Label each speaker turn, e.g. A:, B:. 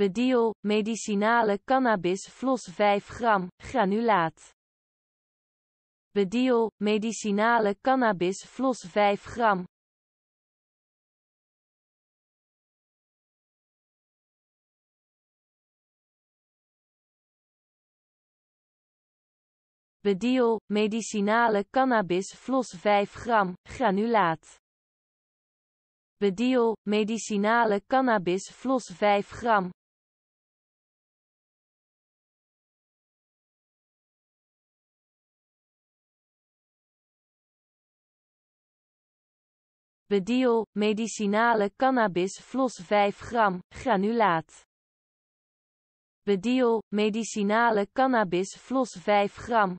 A: Bediel medicinale cannabis vlos 5 gram, granulaat. Bediel medicinale cannabis vlos 5 gram. Bediel medicinale cannabis vlos 5 gram, granulaat. Bediel medicinale cannabis vlos 5 gram. Bediel medicinale cannabis vlos 5 gram, granulaat. Bediel medicinale cannabis vlos 5
B: gram,